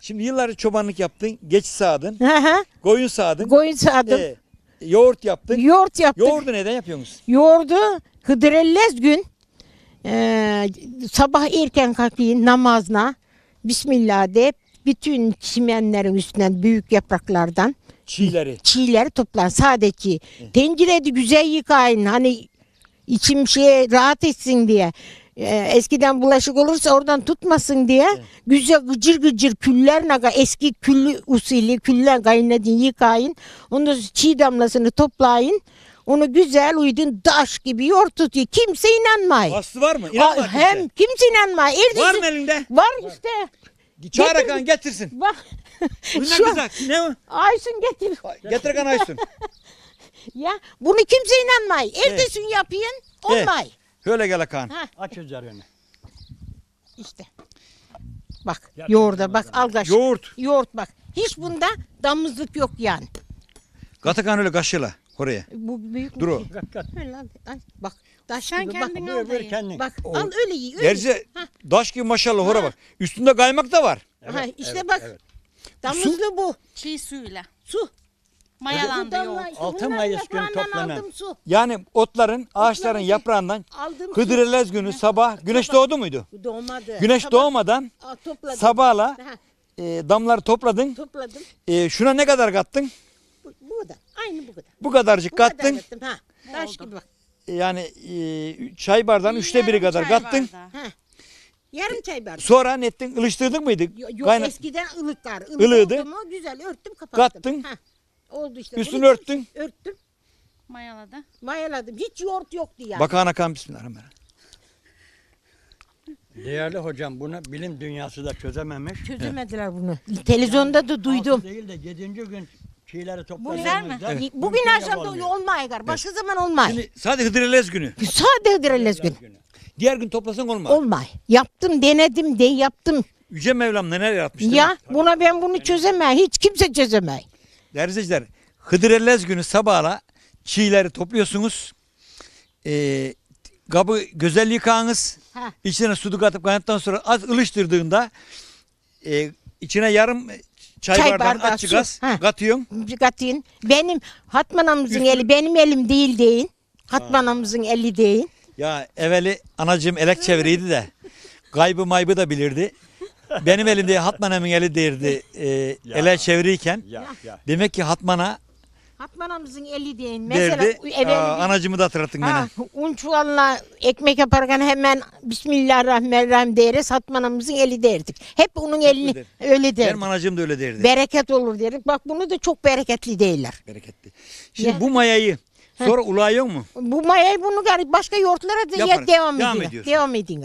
Şimdi yıllarca çobanlık yaptın, geç sağdın, koyun sağdın. Koyun sağdım. e, yoğurt yaptın. Yoğurt yaptık. Yoğurdu neden yapıyorsunuz? Yoğurdu hıdrellez gün e, sabah erken kalkayım namazına Bismillah de bütün çimenlerin üstünden büyük yapraklardan Çiğleri. çiğleri toplan sadece. Tencerede güzel yıkayın hani içim şey rahat etsin diye. Ee, eskiden bulaşık olursa oradan tutmasın diye güzel gıcır gıcır küller naga eski küllü usili küller kaynadın yıkayın. Ondan sonra çiğ damlasını toplayın. Onu güzel uydun daş gibi yoğurt diyor. Kimse inanmay. Aslı var mı? İnanma Aa, kimse. Hem kimse inanmay. Ertesi, Var mı elinde? Var işte. Çağır Getir- getirsin. Bak. Şu- güzel. Ne Aysun getir. Getir Kan Aysun. Ya bunu kimse inanmay. Ertesi gün yapayım. Evet. Olmay. Öyle gel Hakan. Aç özer üzerini. İşte. Bak Gerçekten yoğurda bak al kaş. Yoğurt. Yoğurt bak. Hiç bunda damızlık yok yani. Katı kan öyle kaşıyla oraya. Bu büyük Dur o. Kat kat. bak. Taşan Sen kendin al. Buyur da buyur kendin. Bak O- al öyle ye. Öyle. Gerçi Ha, daş gibi maşallah oraya bak. Üstünde kaymak da var. ha, işte bak. Damızlı bu. Çiğ suyla. Su. Mayalandı yok. işte Altı Mayıs günü toplanan. Yani otların, ağaçların Otların- yaprağından Aldım günü sabah güneş doğdu muydu? Doğmadı. Güneş Sabah- doğmadan topladım. sabahla e, damları topladın. topladım. E, şuna ne kadar kattın? Bu, bu kadar. Aynı bu kadar. Bu kadarcık Bu kadar kattın. yaptım, Ha. Taş gibi bak. E, yani e, çay bardağının üçte biri kadar kattın. Ha. Yarım çay bardağı. Sonra ne ettin? Ilıştırdın mıydı? Yo- Yok Kayna- eskiden ılıklar. Ilık Ilığıdı. oldu mu güzel örttüm kapattım. Kattın. Ha oldu işte. Üstünü Bunu örttün. Örttüm. Mayaladı. Mayaladım. Hiç yoğurt yoktu yani. Bakana kan bismillahirrahmanirrahim. Değerli hocam bunu bilim dünyası da çözememiş. Çözemediler bunu. Televizyonda da duydum. değil de 7. gün şeyleri topladığımızda. Evet. Bugün mümkün şey akşam da yapılmıyor. olmay gar. Başka zaman olmay. Şimdi sadece Hıdrellez günü. Sadece direlez günü. Diğer gün toplasan olmaz. Olmay. Yaptım, denedim, de yaptım. Yüce Mevlam neler yapmış? Ya buna ben bunu çözemem. Hiç kimse çözemez. Değerli izleyiciler, Hıdrellez günü sabahla çiğleri topluyorsunuz. E, kabı güzel yıkağınız. Heh. İçine sudu katıp kaynattan sonra az ılıştırdığında e, içine yarım çay, çay bardağın bardağı açık su. az Ha. katıyorsun. Katıyın. Benim Hatman amızın eli benim elim değil deyin. Hatman amızın eli deyin. Ya evveli anacığım elek çeviriydi de kaybı maybı da bilirdi benim elimde Hatmanam'ın eli derdi e, ele çevirirken. Ya, Demek ki Hatman'a Hatmanamızın eli deyin. Mesela derdi. eve Aa, anacımı da hatırlattın bana. Ah, ha, un çuvalına ekmek yaparken hemen Bismillahirrahmanirrahim deriz. Hatmanamızın eli derdik. Hep onun elini der. öyle Benim derdik. anacım da öyle derdi. Bereket olur derdik. Bak bunu da çok bereketli değiller. Bereketli. Şimdi bu mayayı sonra ulayıyor mu? Bu mayayı bunu gari- başka yoğurtlara da Yaparız. ya devam Devam ediyor. ediyorsun. Devam edin